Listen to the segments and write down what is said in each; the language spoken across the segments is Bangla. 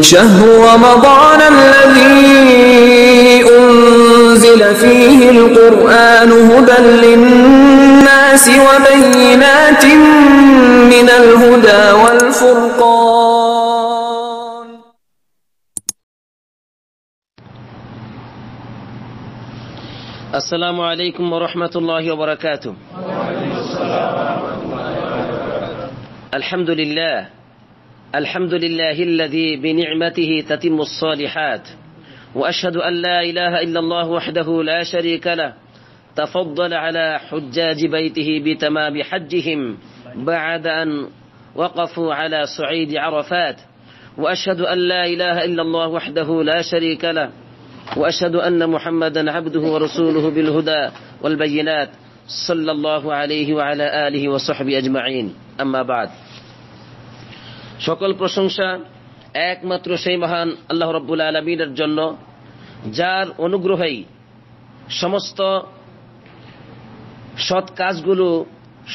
شهر رمضان الذي أنزل فيه القرآن هدى للناس وبينات من الهدى والفرقان السلام عليكم ورحمة الله وبركاته الحمد لله الحمد لله الذي بنعمته تتم الصالحات وأشهد أن لا إله إلا الله وحده لا شريك له تفضل على حجاج بيته بتمام حجهم بعد أن وقفوا على صعيد عرفات وأشهد أن لا إله إلا الله وحده لا شريك له وأشهد أن محمدا عبده ورسوله بالهدى والبينات صلى الله عليه وعلى آله وصحبه أجمعين أما بعد সকল প্রশংসা একমাত্র সেই মহান আল্লাহ রব্বুল আলমিনের জন্য যার অনুগ্রহেই সমস্ত সৎ কাজগুলো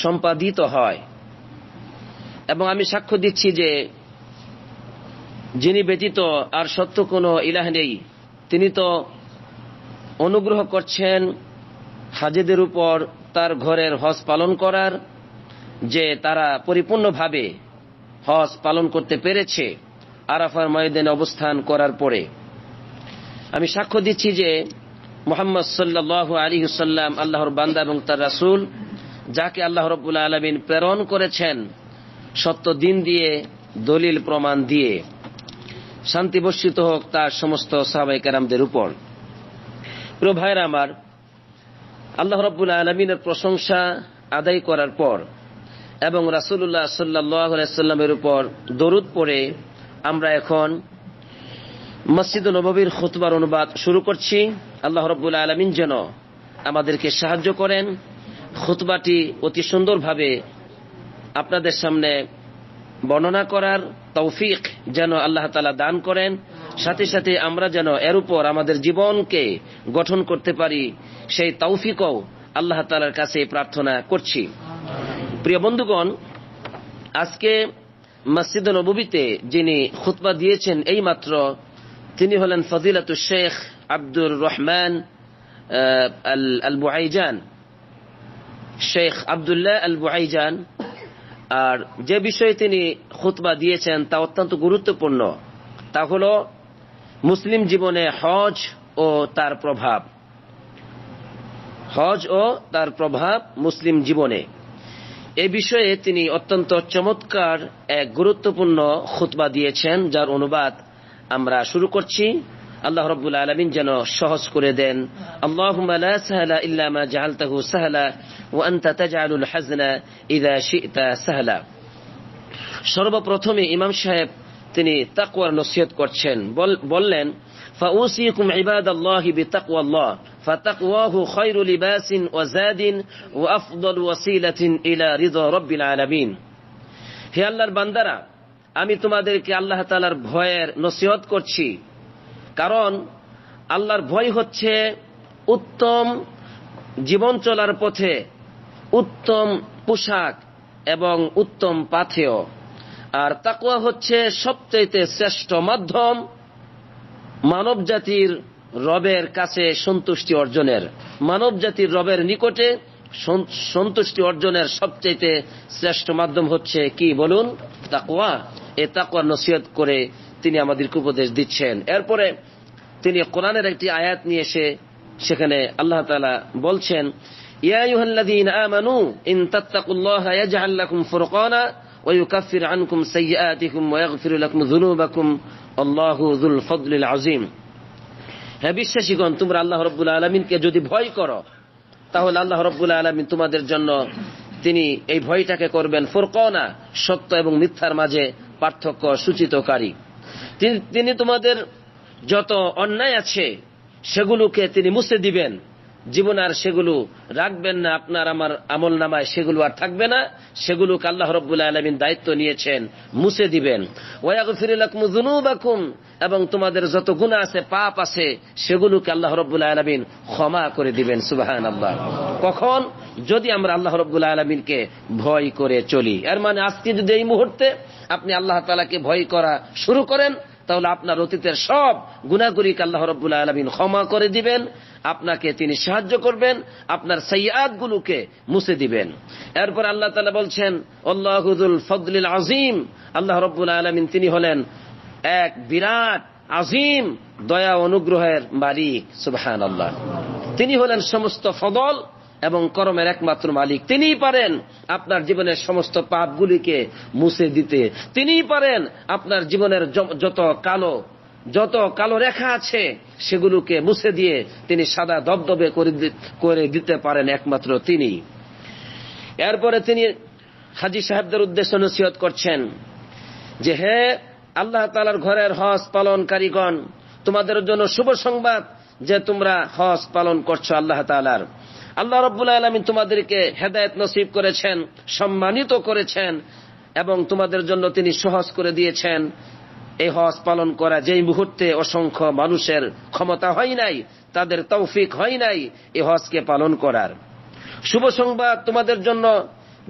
সম্পাদিত হয় এবং আমি সাক্ষ্য দিচ্ছি যে যিনি ব্যতীত আর সত্য কোনো ইলাহ নেই তিনি তো অনুগ্রহ করছেন হাজেদের উপর তার ঘরের হজ পালন করার যে তারা পরিপূর্ণভাবে হজ পালন করতে পেরেছে আরাফার ময়দানে অবস্থান করার পরে আমি সাক্ষ্য দিচ্ছি যে মোহাম্মদ সাল্লাহ আলী হুসাল্লাম আল্লাহর বান্দা এবং তার রাসুল যাকে আল্লাহ রবুল্লা আলমিন প্রেরণ করেছেন সত্য দিন দিয়ে দলিল প্রমাণ দিয়ে শান্তি বর্ষিত হোক তার সমস্ত সাহাবাইকারামদের উপর প্রিয় আমার আল্লাহ রবুল্লা আলমিনের প্রশংসা আদায় করার পর এবং রাসুল্লাহ সাল্লাহামের উপর দরুদ পড়ে আমরা এখন মসজিদ নবীর খুতবার অনুবাদ শুরু করছি আল্লাহ রবুল্লা আলমিন যেন আমাদেরকে সাহায্য করেন খুতবাটি অতি সুন্দরভাবে আপনাদের সামনে বর্ণনা করার তৌফিক যেন আল্লাহ তালা দান করেন সাথে সাথে আমরা যেন এর উপর আমাদের জীবনকে গঠন করতে পারি সেই তৌফিকও আল্লাহ তালার কাছে প্রার্থনা করছি প্রিয় বন্ধুগণ আজকে মসজিদ নবীতে যিনি খুতবা দিয়েছেন এই মাত্র তিনি হলেন ফজিলাত শেখ আব্দুর রহমান আল বুহাইজান শেখ আবদুল্লাহ আল বুহাইজান আর যে বিষয়ে তিনি খুতবা দিয়েছেন তা অত্যন্ত গুরুত্বপূর্ণ তা হল মুসলিম জীবনে হজ ও তার প্রভাব হজ ও তার প্রভাব মুসলিম জীবনে এ বিষয়ে তিনি অত্যন্ত চমৎকার এক গুরুত্বপূর্ণ খুতবা দিয়েছেন যার অনুবাদ আমরা শুরু করছি আল্লাহ রব্বুল আলমিন যেন সহজ করে দেন ইল্লামা সাহলা সর্বপ্রথমে ইমাম সাহেব তিনি তাকুয়ার নসিহত করছেন বললেন فأوصيكم عباد الله بتقوى الله فتقواه خير لباس وزاد وأفضل وسيلة إلى رضا رب العالمين هي الله البندرة أمي تما তোমাদেরকে الله تعالى ভয়ের نصيحات كورتشي কারণ আল্লাহর ভয় হচ্ছে উত্তম জীবন চলার পথে উত্তম পোশাক এবং উত্তম পাথেয় আর তাকুয়া হচ্ছে সবচেয়ে শ্রেষ্ঠ মাধ্যম মানব জাতির রবের কাছে সন্তুষ্টি অর্জনের মানব জাতির রবের নিকটে সন্তুষ্টি অর্জনের সবচেয়ে শ্রেষ্ঠ মাধ্যম হচ্ছে কি বলুন তাকুয়া এ তাকুয়া নসিহত করে তিনি আমাদেরকে উপদেশ দিচ্ছেন এরপরে তিনি কোরআনের একটি আয়াত নিয়ে এসে সেখানে আল্লাহ তালা বলছেন ইয়া আল্লাহুল আজিম হ্যাঁ বিশ্বাসীগণ তোমরা আল্লাহ রব্বুল আলমিনকে যদি ভয় করো তাহলে আল্লাহ রব্বুল আলমিন তোমাদের জন্য তিনি এই ভয়টাকে করবেন ফোরকনা সত্য এবং মিথ্যার মাঝে পার্থক্য সূচিতকারী তিনি তোমাদের যত অন্যায় আছে সেগুলোকে তিনি মুছে দিবেন জীবন আর সেগুলো রাখবেন না আপনার আমার আমল নামায় সেগুলো আর থাকবে না সেগুলোকে আল্লাহ রব্বুল্লাহ আলমিন দায়িত্ব নিয়েছেন মুছে দিবেন ওয়াগ ওয়াকুম এবং তোমাদের যত গুণা আছে পাপ আছে সেগুলোকে আল্লাহ রব্বুল্লাহ আলমিন ক্ষমা করে দিবেন সুবাহান আব্বা কখন যদি আমরা আল্লাহ রব্বুল্লাহ আলমিনকে ভয় করে চলি এর মানে আজকে যদি এই মুহূর্তে আপনি আল্লাহ তালাকে ভয় করা শুরু করেন তাহলে আপনার অতীতের সব গুণাগুরিকে আল্লাহ রব্বুল আলমিন ক্ষমা করে দিবেন আপনাকে তিনি সাহায্য করবেন আপনার সৈয়াদ গুলোকে মুছে দিবেন এরপর আল্লাহ তালা বলছেন অল্লাহুল ফদলিল আজিম আল্লাহ রব্বুল আলমিন তিনি হলেন এক বিরাট আজিম দয়া অনুগ্রহের মালিক সুবহান আল্লাহ তিনি হলেন সমস্ত ফদল এবং কর্মের একমাত্র মালিক তিনিই পারেন আপনার জীবনের সমস্ত পাপগুলিকে মুছে দিতে তিনিই পারেন আপনার জীবনের যত কালো যত কালো রেখা আছে সেগুলোকে মুছে দিয়ে তিনি সাদা দবদবে করে দিতে পারেন একমাত্র তিনি এরপরে তিনি হাজি সাহেবদের উদ্দেশ্য নসিহত করছেন যে হে আল্লাহ তালার ঘরের হজ পালনকারীগণ তোমাদের জন্য শুভ সংবাদ যে তোমরা হজ পালন করছো আল্লাহ তালার আল্লাহ রব্বুল আলমিন তোমাদেরকে হেদায়ত নসিব করেছেন সম্মানিত করেছেন এবং তোমাদের জন্য তিনি সহজ করে দিয়েছেন এই হজ পালন করা যেই মুহূর্তে অসংখ্য মানুষের ক্ষমতা হয় নাই তাদের তৌফিক হয় নাই এই হজকে পালন করার শুভ সংবাদ তোমাদের জন্য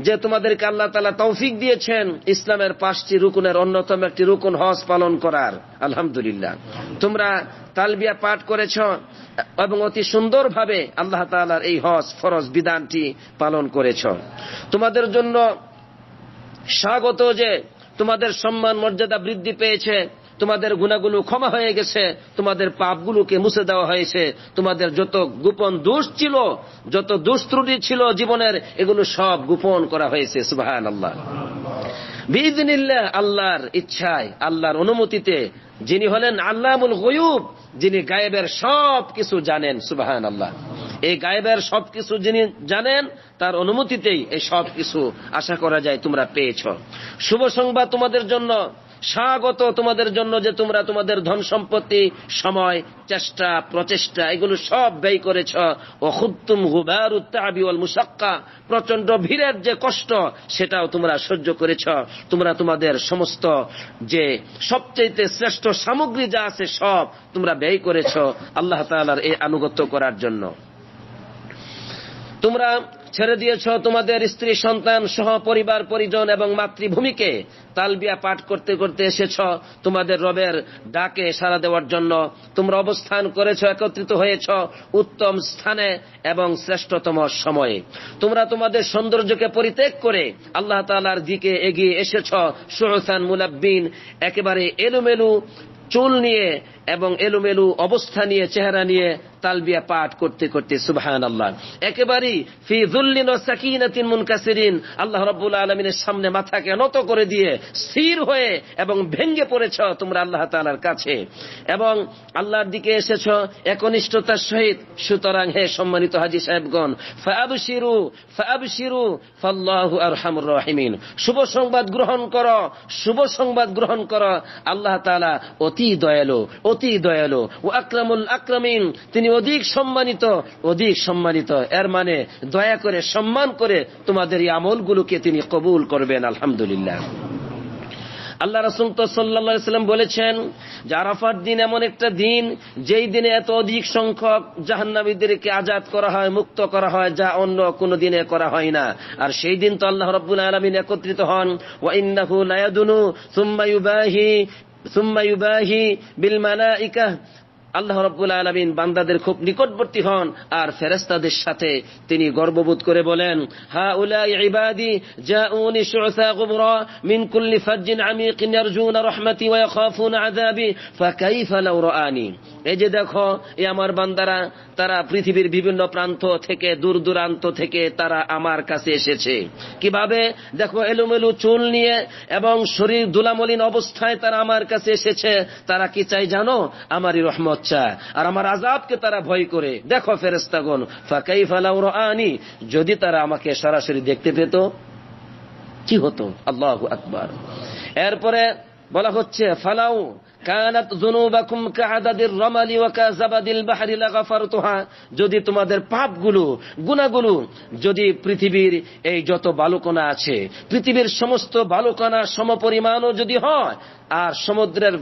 যে তোমাদেরকে আল্লাহ তালা তৌফিক দিয়েছেন ইসলামের পাঁচটি রুকুনের অন্যতম একটি রুকুন হজ পালন করার আলহামদুলিল্লাহ তোমরা তালবিয়া পাঠ করেছ এবং অতি সুন্দরভাবে আল্লাহ তালার এই হজ ফরজ বিধানটি পালন করেছ তোমাদের জন্য স্বাগত যে তোমাদের সম্মান মর্যাদা বৃদ্ধি পেয়েছে তোমাদের গুণাগুলো ক্ষমা হয়ে গেছে তোমাদের পাপগুলোকে মুছে দেওয়া হয়েছে তোমাদের যত গোপন দোষ ছিল যত দুষ্ত্রুটি ছিল জীবনের এগুলো সব গোপন করা হয়েছে সুবাহান আল্লাহ বিদিনিল্লাহ আল্লাহর ইচ্ছায় আল্লাহর অনুমতিতে যিনি হলেন আল্লাহুল গয়ুব যিনি গায়েবের সব কিছু জানেন সুবাহান আল্লাহ এই গায়েবের সবকিছু যিনি জানেন তার অনুমতিতেই এই সবকিছু আশা করা যায় তোমরা পেয়েছ শুভ সংবাদ তোমাদের জন্য স্বাগত তোমাদের জন্য যে তোমরা তোমাদের ধন সম্পত্তি সময় চেষ্টা প্রচেষ্টা এগুলো সব ব্যয় করেছ অহুত্তুম হুবার উত্তাবি মুসাক্কা প্রচন্ড ভিড়ের যে কষ্ট সেটাও তোমরা সহ্য করেছ তোমরা তোমাদের সমস্ত যে সবচেয়ে শ্রেষ্ঠ সামগ্রী যা আছে সব তোমরা ব্যয় করেছ আল্লাহ তালার এই আনুগত্য করার জন্য তোমরা ছেড়ে দিয়েছ তোমাদের স্ত্রী সন্তান সহ পরিবার পরিজন এবং মাতৃভূমিকে তালবিয়া পাঠ করতে করতে এসেছ তোমাদের রবের ডাকে সাড়া দেওয়ার জন্য তোমরা অবস্থান করেছ একত্রিত হয়েছ উত্তম স্থানে এবং শ্রেষ্ঠতম সময়ে তোমরা তোমাদের সৌন্দর্যকে পরিত্যাগ করে আল্লাহ তালার দিকে এগিয়ে এসেছ সুহসান মুলাব্বিন একেবারে এলুমেলু চুল নিয়ে এবং এলোমেলো অবস্থা নিয়ে চেহারা নিয়ে তালবিয়া পাঠ করতে করতে সুবাহান আল্লাহ একেবারেই ফি জুল্লিন ও সাকিনাতিন মুনকাসিরিন আল্লাহ রব্বুল আলমিনের সামনে মাথাকে নত করে দিয়ে স্থির হয়ে এবং ভেঙ্গে পড়েছ তোমরা আল্লাহ তালার কাছে এবং আল্লাহর দিকে এসেছ একনিষ্ঠতার সহিত সুতরাং হে সম্মানিত হাজি সাহেবগণ ফাবশিরু ফাবশিরু ফাল্লাহু আরহামুর রাহিমিন শুভ সংবাদ গ্রহণ কর শুভ সংবাদ গ্রহণ কর আল্লাহ তালা অতি দয়ালু অতি দয়ালু ও আকরামুল আকরামিন তিনি অধিক সম্মানিত অধিক সম্মানিত এর মানে দয়া করে সম্মান করে তোমাদের এই আমলগুলোকে তিনি কবুল করবেন আলহামদুলিল্লাহ আল্লাহ রসুল তো সাল্লা বলেছেন যে আরাফার দিন এমন একটা দিন যেই দিনে এত অধিক সংখ্যক জাহান্নাবীদেরকে আজাদ করা হয় মুক্ত করা হয় যা অন্য কোনো দিনে করা হয় না আর সেই দিন তো আল্লাহ রব্বুল আলমিন একত্রিত হন ওয়াইন্নাহু নায়াদুনু সুম্মায়ুবাহি ثم يباهي بالملائكة الله رب العالمين باندا در خوب نکت برتی هون آر فرستا در شاته تینی گربو بود کره بولین هؤلاء عبادی جاؤون شعثا غبرا من كل فج عميق يرجون رحمتي ويخافون عذابي فكيف لو رآني এই যে দেখো এই আমার বান্দারা তারা পৃথিবীর বিভিন্ন প্রান্ত থেকে দূর দূরান্ত থেকে তারা আমার কাছে এসেছে কিভাবে দেখো এলোমেলো চুল নিয়ে এবং শরীর দুলামলিন অবস্থায় তারা আমার কাছে এসেছে তারা কি চাই জানো আমারই রহমত চায় আর আমার আজাবকে তারা ভয় করে দেখো ফেরেস্তাগন ফাঁকাই ফালাউ আনি যদি তারা আমাকে সরাসরি দেখতে পেত কি হতো আল্লাহ আকবার এরপরে বলা হচ্ছে ফালাউ কানাত যুনুবাকুম কাআদাদির রামালি ওয়া কাযাবাদিল বাহরি লাগাফারতুহা যদি তোমাদের পাপগুলো গুনাহগুলো যদি পৃথিবীর এই যত বালুকণা আছে পৃথিবীর সমস্ত বালুকণা সমপরিমাণও যদি হয় আর সমুদ্রের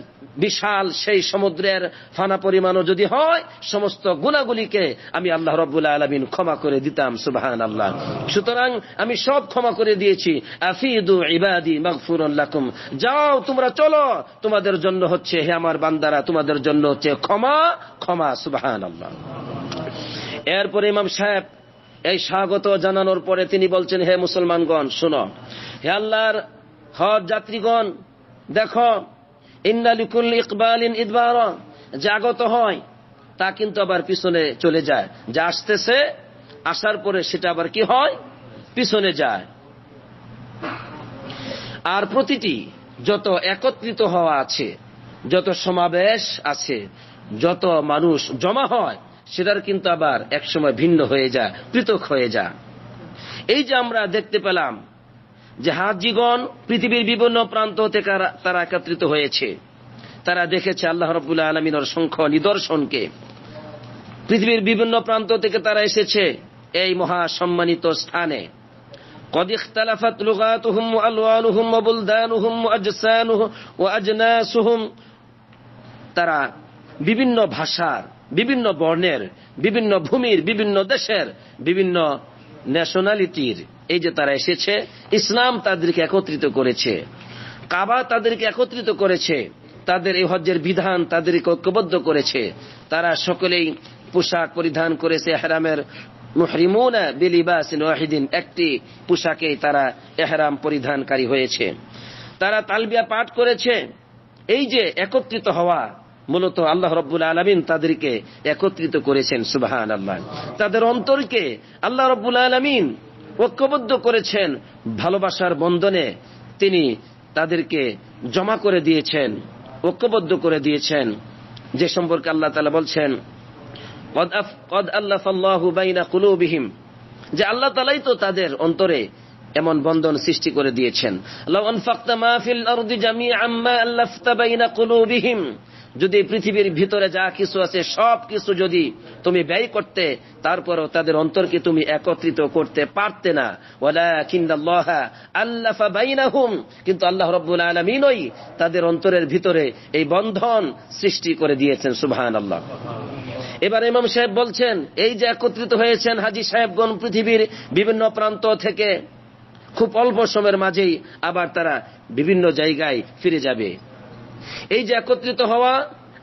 বিশাল সেই সমুদ্রের ফানা পরিমাণও যদি হয় সমস্ত গুণাগুলিকে আমি আল্লাহ রব্বুল আলমিন ক্ষমা করে দিতাম সুবাহান আল্লাহ সুতরাং আমি সব ক্ষমা করে দিয়েছি আফিদু ইবাদি মাগফুরুম যাও তোমরা চলো তোমাদের জন্য হচ্ছে হে আমার বান্দারা তোমাদের জন্য হচ্ছে ক্ষমা ক্ষমা সুবাহান আল্লাহ এরপরে ইমাম সাহেব এই স্বাগত জানানোর পরে তিনি বলছেন হে মুসলমানগণ শোনো হে আল্লাহর হজ যাত্রীগণ দেখো ইন্দালিকুল ইন ইদবার জাগত হয় তা কিন্তু আবার পিছনে চলে যায় যা আসতেছে আসার পরে সেটা আবার কি হয় পিছনে যায় আর প্রতিটি যত একত্রিত হওয়া আছে যত সমাবেশ আছে যত মানুষ জমা হয় সেটার কিন্তু আবার একসময় ভিন্ন হয়ে যায় পৃথক হয়ে যায় এই যে আমরা দেখতে পেলাম জাহাজিগণ পৃথিবীর বিভিন্ন প্রান্ত থেকে তারা একত্রিত হয়েছে তারা দেখেছে আল্লাহ রবুল্লা আলমিনের অসংখ্য নিদর্শনকে পৃথিবীর বিভিন্ন প্রান্ত থেকে তারা এসেছে এই মহা সম্মানিত স্থানে তারা বিভিন্ন ভাষার বিভিন্ন বর্ণের বিভিন্ন ভূমির বিভিন্ন দেশের বিভিন্ন ন্যাশনালিটির এই যে তারা এসেছে ইসলাম তাদেরকে একত্রিত করেছে কাবা তাদেরকে একত্রিত করেছে তাদের এই হজ্জের বিধান তাদেরকে ঐক্যবদ্ধ করেছে তারা সকলেই পোশাক পরিধান করেছে হেরামের মুহরিমুনা ওয়াহিদিন একটি পোশাকে তারা এহরাম পরিধানকারী হয়েছে তারা তালবিয়া পাঠ করেছে এই যে একত্রিত হওয়া মূলত আল্লাহ রব্বুল আলমিন তাদেরকে একত্রিত করেছেন সুবাহ আল্লাহ তাদের অন্তরকে আল্লাহ রব্বুল আলমিন ঐক্যবদ্ধ করেছেন ভালোবাসার বন্ধনে তিনি তাদেরকে জমা করে দিয়েছেন ঐক্যবদ্ধ করে দিয়েছেন যে সম্পর্কে আল্লাহ তালা বলছেন বাইনা যে আল্লাহ তালাই তো তাদের অন্তরে এমন বন্ধন সৃষ্টি করে দিয়েছেন যদি পৃথিবীর ভিতরে যা কিছু আছে সব কিছু যদি তুমি ব্যয় করতে তারপরও তাদের অন্তরকে তুমি একত্রিত করতে পারতে না কিন্তু আল্লাহ রব্বুল আলমিনই তাদের অন্তরের ভিতরে এই বন্ধন সৃষ্টি করে দিয়েছেন সুবাহান আল্লাহ এবার ইমাম সাহেব বলছেন এই যে একত্রিত হয়েছেন হাজি সাহেবগণ পৃথিবীর বিভিন্ন প্রান্ত থেকে খুব অল্প সময়ের মাঝেই আবার তারা বিভিন্ন জায়গায় ফিরে যাবে এই যে একত্রিত হওয়া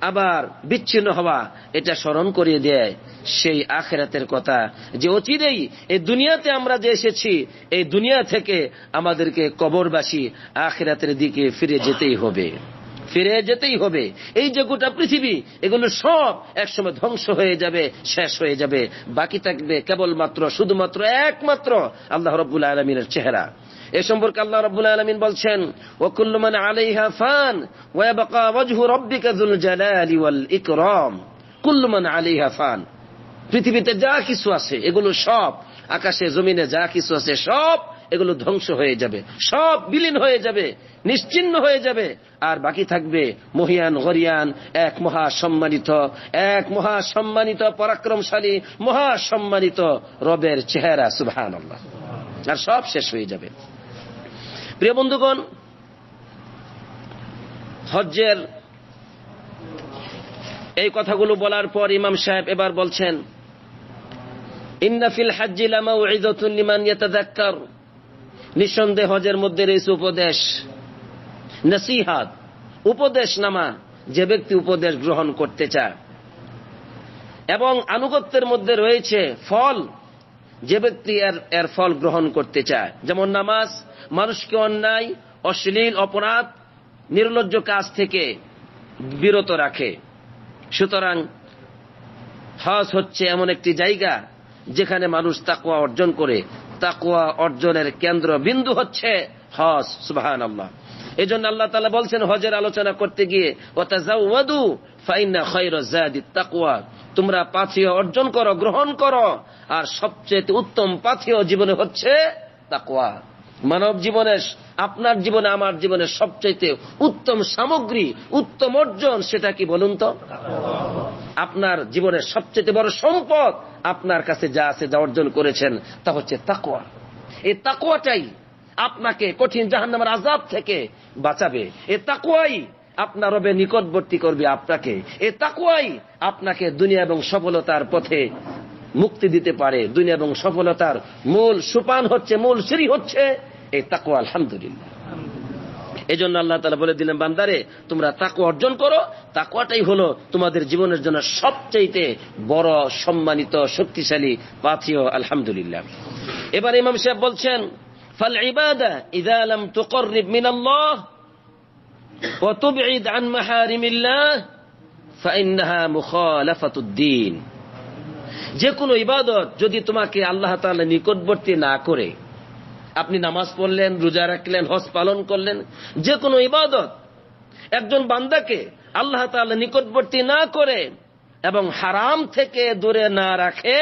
আবার বিচ্ছিন্ন হওয়া এটা স্মরণ করিয়ে দেয় সেই আখেরাতের কথা যে অচিরেই এই দুনিয়াতে আমরা যে এসেছি এই দুনিয়া থেকে আমাদেরকে কবরবাসী আখেরাতের দিকে ফিরে যেতেই হবে ফিরে যেতেই হবে এই যে গোটা পৃথিবী এগুলো সব একসময় ধ্বংস হয়ে যাবে শেষ হয়ে যাবে বাকি থাকবে কেবলমাত্র শুধুমাত্র একমাত্র আল্লাহ রবুল্লা আলমিনের চেহারা এ সম্পর্কে আল্লাহ রাব্বুল আলামিন বলছেন ওয়া কুল্লু আলাইহা ফান ওয়া ইয়াবকা ওয়াজহু রাব্বিকা যুল জালালি ওয়াল ইকরাম কুল্লু আলাইহা ফান পৃথিবীতে যা কিছু আছে এগুলো সব আকাশে জমিনে যা কিছু আছে সব এগুলো ধ্বংস হয়ে যাবে সব বিলীন হয়ে যাবে নিশ্চিন্ন হয়ে যাবে আর বাকি থাকবে মহিয়ান হরিয়ান এক মহা সম্মানিত এক মহা সম্মানিত পরাক্রমশালী মহা সম্মানিত রবের চেহারা সুবহান আর সব শেষ হয়ে যাবে প্রিয় বন্ধুগণ হজ্জের এই কথাগুলো বলার পর ইমাম সাহেব এবার বলছেন ইন্নাফিল হাজিলামাউজার নিঃসন্দেহ হজের মধ্যে রয়েছে উপদেশ নসিহাদ উপদেশ নামা যে ব্যক্তি উপদেশ গ্রহণ করতে চায় এবং আনুগত্যের মধ্যে রয়েছে ফল যে ব্যক্তি এর ফল গ্রহণ করতে চায় যেমন নামাজ মানুষকে অন্যায় অশ্লীল অপরাধ নির্লজ্জ কাজ থেকে বিরত রাখে সুতরাং হজ হচ্ছে এমন একটি জায়গা যেখানে মানুষ তাকুয়া অর্জন করে তাকুয়া অর্জনের কেন্দ্র বিন্দু হচ্ছে হজ সুবাহান আল্লাহ এই জন্য আল্লাহ তালা বলছেন হজের আলোচনা করতে গিয়ে তাকুয়া তোমরা পাথিও অর্জন করো গ্রহণ করো আর সবচেয়ে উত্তম পাথিও জীবনে হচ্ছে তাকুয়া মানব জীবনে আপনার জীবনে আমার জীবনে সবচাইতে উত্তম সামগ্রী উত্তম অর্জন সেটা কি বলুন তো আপনার জীবনের সবচেয়ে বড় সম্পদ আপনার কাছে যা আছে যা অর্জন করেছেন তা হচ্ছে তাকুয়া এই তাকুয়াটাই আপনাকে কঠিন জাহান্নামের আজাদ থেকে বাঁচাবে এ তাকুয়াই আপনার রবে নিকটবর্তী করবে আপনাকে এ তাকুয়াই আপনাকে দুনিয়া এবং সফলতার পথে মুক্তি দিতে পারে দুনিয়া এবং সফলতার মূল সুপান হচ্ছে মূল সিঁড়ি হচ্ছে এই তাকু আলহামদুলিল্লাহ এই জন্য আল্লাহ তালা বলে দিলেন বান্দারে তোমরা তাকু অর্জন করো তাকুয়াটাই হলো তোমাদের জীবনের জন্য সবচাইতে বড় সম্মানিত শক্তিশালী পাথিও আলহামদুলিল্লাহ এবার ইমাম সাহেব বলছেন ফাল ইবাদা ইদা আলম মিনাল্লাহ وتبعد عن محارم الله فإنها مخالفة الدين যে কোনো ইবাদত যদি তোমাকে আল্লাহ তাআলা নিকটবর্তী না করে আপনি নামাজ পড়লেন রোজা রাখলেন হজ পালন করলেন যে কোনো ইবাদত একজন বান্দাকে আল্লাহ তাহলে নিকটবর্তী না করে এবং হারাম থেকে দূরে না রাখে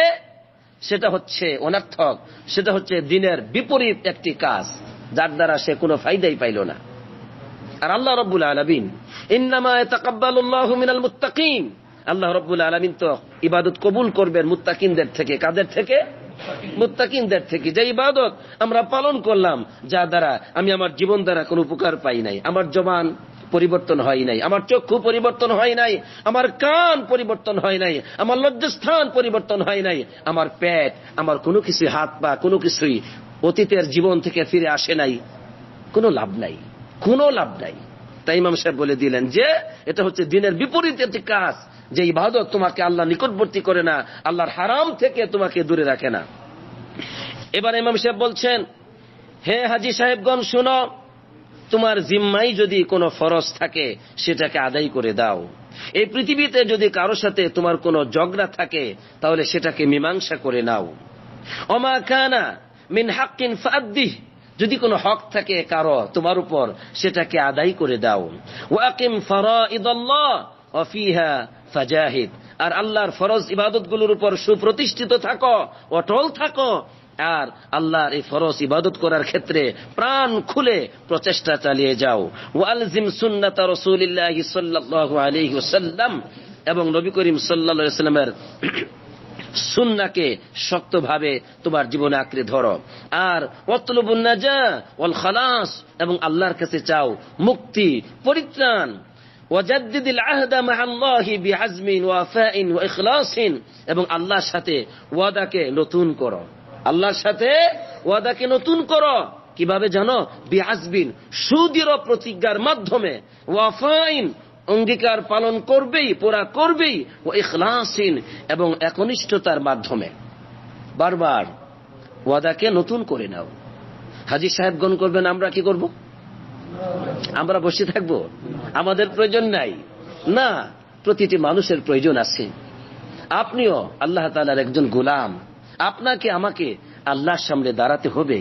সেটা হচ্ছে অনার্থক সেটা হচ্ছে দিনের বিপরীত একটি কাজ যার দ্বারা সে কোনো ফাইদাই পাইল না আর আল্লাহ রব্বুল আলমিন ইন্নামায়াল মুতাকিম আল্লাহ রব্বুল আলমিন তো ইবাদত কবুল করবেন মুতাকিমদের থেকে কাদের থেকে মুত্তাকিনদের থেকে যে ইবাদত আমরা পালন করলাম যা দ্বারা আমি আমার জীবন দ্বারা কোন উপকার পাই নাই আমার জবান পরিবর্তন হয় নাই আমার চক্ষু পরিবর্তন হয় নাই আমার কান পরিবর্তন হয় নাই আমার লজ্জাস্থান পরিবর্তন হয় নাই আমার পেট আমার কোনো কিছু হাত পা কোনো কিছুই অতীতের জীবন থেকে ফিরে আসে নাই কোনো লাভ নাই কোনো লাভ নাই তাই ইমাম সাহেব বলে দিলেন যে এটা হচ্ছে দিনের বিপরীত একটি কাজ যে ইবাদত তোমাকে আল্লাহ নিকটবর্তী করে না আল্লাহর হারাম থেকে তোমাকে দূরে রাখে না এবার ইমাম সাহেব বলছেন হে হাজি সাহেবগণ শোনো তোমার জিম্মাই যদি কোনো ফরজ থাকে সেটাকে আদায় করে দাও এই পৃথিবীতে যদি কারো সাথে তোমার কোনো জগড়া থাকে তাহলে সেটাকে মীমাংসা করে নাও অমা কানা মিন হাকিন ফাদ্দি যদি কোনো হক থাকে কারো তোমার উপর সেটাকে আদায় করে দাও ওয়াকিম ফরা ইদল্লাহ অফিহা ফাজাহিদ আর আল্লাহর ফরজ ইবাদতগুলোর উপর সুপ্রতিষ্ঠিত থাকো অটল থাকো আর আল্লাহর এই ফরজ ইবাদত করার ক্ষেত্রে প্রাণ খুলে প্রচেষ্টা চালিয়ে যাও ওয়ালজিম সুন্নাত রসুলিল্লাহ সাল্লাহ আলহি সাল্লাম এবং নবী করিম সাল্লা সাল্লামের সুন্নাকে শক্তভাবে তোমার জীবনে আঁকড়ে ধরো আর যা ওয়াল খালাস এবং আল্লাহর কাছে চাও মুক্তি পরিত্রাণ ওয়াজাদ্দিদ আহদা মাহাল্লাহি বিহাজমিন ওয়াফাইন ওয়া ইখলাসিন এবং আল্লাহর সাথে ওয়াদাকে নতুন করো আল্লাহর সাথে ওয়াদাকে নতুন করো কিভাবে জানো বিহাজবিন সুদৃঢ় প্রতিজ্ঞার মাধ্যমে ওয়াফাইন অঙ্গীকার পালন করবেই পুরা করবেই ও ইখলাসিন এবং একনিষ্ঠতার মাধ্যমে বারবার ওয়াদাকে নতুন করে নাও হাজি গণ করবেন আমরা কি করবো আমরা বসে থাকব আমাদের প্রয়োজন নাই না প্রতিটি মানুষের প্রয়োজন আছে আপনিও আল্লাহ তালার একজন গোলাম আপনাকে আমাকে আল্লাহর সামনে দাঁড়াতে হবে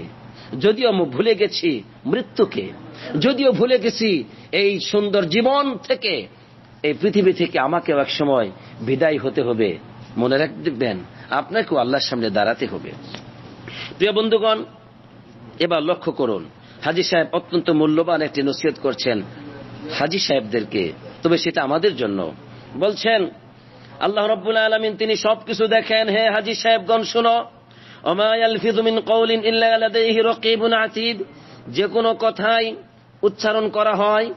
যদিও ভুলে গেছি মৃত্যুকে যদিও ভুলে গেছি এই সুন্দর জীবন থেকে এই পৃথিবী থেকে আমাকেও এক সময় বিদায় হতে হবে মনে রাখবেন আপনাকেও আল্লাহর সামনে দাঁড়াতে হবে প্রিয় বন্ধুগণ এবার লক্ষ্য করুন হাজি সাহেব অত্যন্ত মূল্যবান একটি নসিহত করছেন হাজি সাহেবদেরকে তবে সেটা আমাদের জন্য বলছেন আল্লাহ রব্বুল আলমিন তিনি সবকিছু দেখেন হে হাজি সাহেবগণ শুনো যে কোনো কথাই উচ্চারণ করা হয়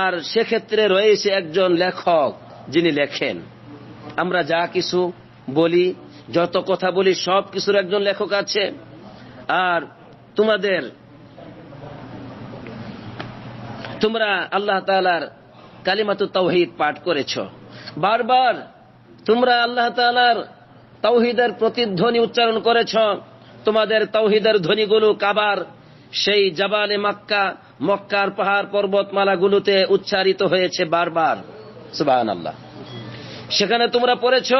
আর সেক্ষেত্রে রয়েছে একজন লেখক যিনি লেখেন আমরা যা কিছু বলি যত কথা বলি সব কিছুর একজন লেখক আছে আর তোমাদের তোমরা আল্লাহ তালার কালিমাতু তৌহিদ পাঠ করেছ বারবার তোমরা আল্লাহ তালার তৌহিদের প্রতিধ্বনি উচ্চারণ করেছ তোমাদের তৌহিদের ধ্বনিগুলো কাবার সেই জাবালে মাক্কা মক্কার পাহাড় পর্বতমালাগুলোতে উচ্চারিত হয়েছে বারবার সুবাহ আল্লাহ সেখানে তোমরা পড়েছ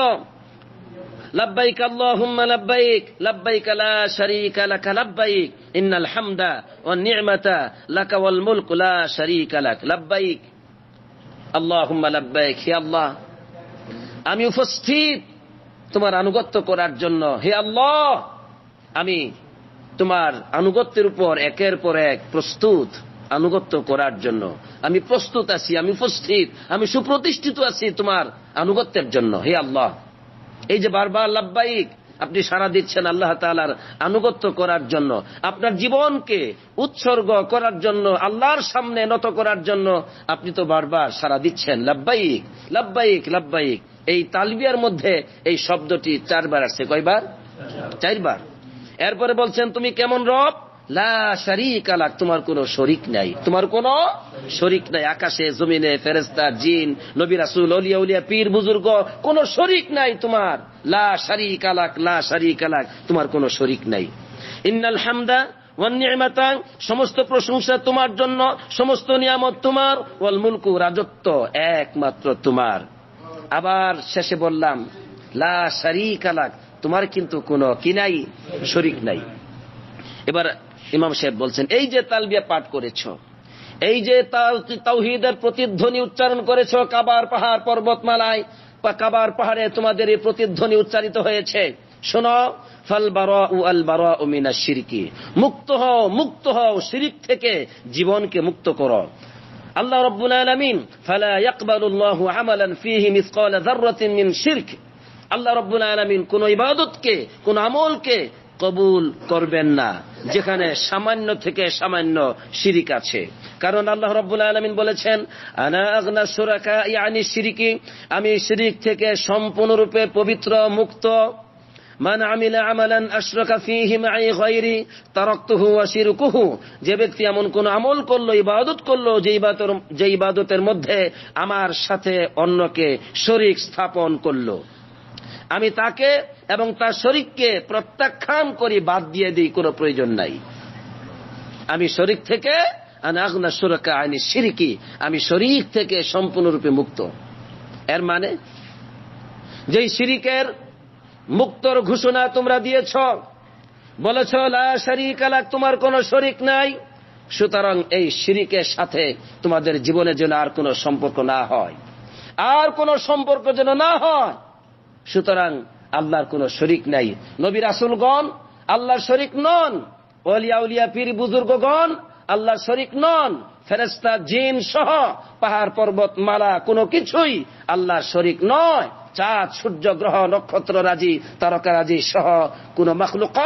لبيك اللهم لبيك لبيك لا شريك لك لبيك إن الحمد والنعمة لك والملك لا شريك لك আমি উপস্থিত তোমার আনুগত্য করার জন্য হে আল্লাহ আমি তোমার আনুগত্যের উপর একের পর এক প্রস্তুত আনুগত্য করার জন্য আমি প্রস্তুত আছি আমি উপস্থিত আমি সুপ্রতিষ্ঠিত আছি তোমার আনুগত্যের জন্য হে আল্লাহ এই যে বারবার লাভবাহিক আপনি সারা দিচ্ছেন আল্লাহ তালার আনুগত্য করার জন্য আপনার জীবনকে উৎসর্গ করার জন্য আল্লাহর সামনে নত করার জন্য আপনি তো বারবার সারা দিচ্ছেন লাভবাহিক লাভবাহিক লাভবাহিক এই তালবিয়ার মধ্যে এই শব্দটি চারবার আসছে কয়বার চারবার এরপরে বলছেন তুমি কেমন রব লা তোমার কোনো শরিক নাই তোমার কোনো শরিক নাই আকাশে জমিনে ফেরেস্তা জিন নবী অলিয়া উলিয়া পীর বুজুর্গ কোন শরিক নাই তোমার লা শারিক কালাক লা শারিক কালাক তোমার কোনো শরিক নাই ইন্নাল হামদা সমস্ত প্রশংসা তোমার জন্য সমস্ত নিয়ামত তোমার ওয়াল মুলকু রাজত্ব একমাত্র তোমার আবার শেষে বললাম লা শারি কালাক তোমার কিন্তু কোনো কি নাই শরিক নাই এবার ইমাম সাহেব বলছেন এই যে তালবিয়া পাঠ করেছ এই যে তাওহিদের প্রতিধ্বনি উচ্চারণ করেছ কাবার পাহাড় পর্বতমালায় বা কাবার পাহাড়ে তোমাদের এই প্রতিধ্বনি উচ্চারিত হয়েছে শোনো সিরকি মুক্ত হও মুক্ত হও সিরিক থেকে জীবনকে মুক্ত করো আল্লাহ রব্বুল আলমিন ফালা ইয়াকবালুল্লাহু আমালান ফিহি মিসকাল যাররাতিন মিন শিরক আল্লাহ রব্বুল আলমিন কোন ইবাদতকে কোন আমলকে কবুল করবেন না যেখানে সামান্য থেকে সামান্য শিরিক আছে কারণ আল্লাহ রব্বুল আলমিন বলেছেন আনা সুরাকা ইয়ানি সিরিকি আমি শিরিক থেকে সম্পূর্ণরূপে পবিত্র মুক্ত মান আমিলা আমালান আশরাকা ফীহি মাই তারক্ত হু আসির কুহু যে ব্যক্তি এমন কোন আমল করলো ইবাদত করলো যে ইবাদতের যে ইবাদতের মধ্যে আমার সাথে অন্যকে শরিক স্থাপন করলো আমি তাকে এবং তার শরিককে প্রত্যাখ্যান করি বাদ দিয়ে দিই কোনো প্রয়োজন নাই আমি শরিক থেকে আগনা সুরক্ষা আইনি সিরিকি আমি শরীর থেকে সম্পূর্ণরূপে মুক্ত এর মানে যেই শিরিকের মুক্তর ঘোষণা তোমরা দিয়েছ বলেছ লা শরিক আলাক তোমার কোনো শরিক নাই সুতরাং এই শিরিকের সাথে তোমাদের জীবনের জন্য আর কোনো সম্পর্ক না হয় আর কোনো সম্পর্ক যেন না হয় সুতরাং আল্লাহর কোন শরিক নাই নবী রাসুলগণ আল্লাহর শরিক নন অলিয়া উলিয়া পীর বুজুর্গগণ আল্লাহর শরিক নন ফেরেস্তা জিন সহ পাহাড় পর্বত মালা কোনো কিছুই আল্লাহর শরিক নয় চাঁদ সূর্য গ্রহ নক্ষত্র রাজি তারকা রাজি সহ কোন মখলুকত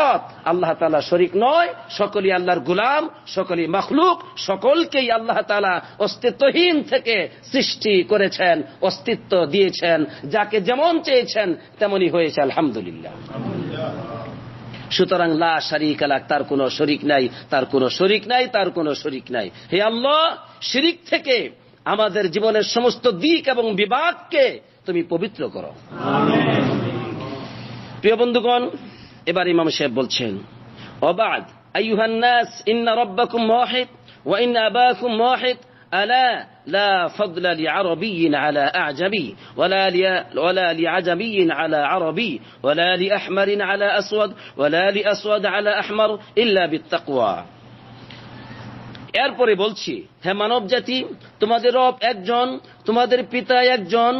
আল্লাহ তালা শরিক নয় সকলই আল্লাহর গুলাম সকলই মখলুক সকলকেই আল্লাহ তালা অস্তিত্বহীন থেকে সৃষ্টি করেছেন অস্তিত্ব দিয়েছেন যাকে যেমন চেয়েছেন তেমনই হয়েছে আলহামদুলিল্লাহ সুতরাং লা শারিক আলাক তার কোন শরিক নাই তার কোন শরিক নাই তার কোন শরিক নাই হে আল্লাহ শিরিক থেকে আমাদের জীবনের সমস্ত দিক এবং বিবাদকে তুমি পবিত্র করো প্রিয় বন্ধুগণ এবার ইমাম সাহেব বলছেন অবাদ নাস ইন্না রব্বাকুম ওয়াহিদ ওয়া ইন্না আবাকুম ওয়াহিদ ألا لا فضل لعربي على أعجمي ولا, لي ولا لعجمي على عربي ولا لأحمر على أسود ولا لأسود على أحمر إلا بالتقوى এরপরে বলছি হে মানব জাতি তোমাদের রব একজন তোমাদের পিতা একজন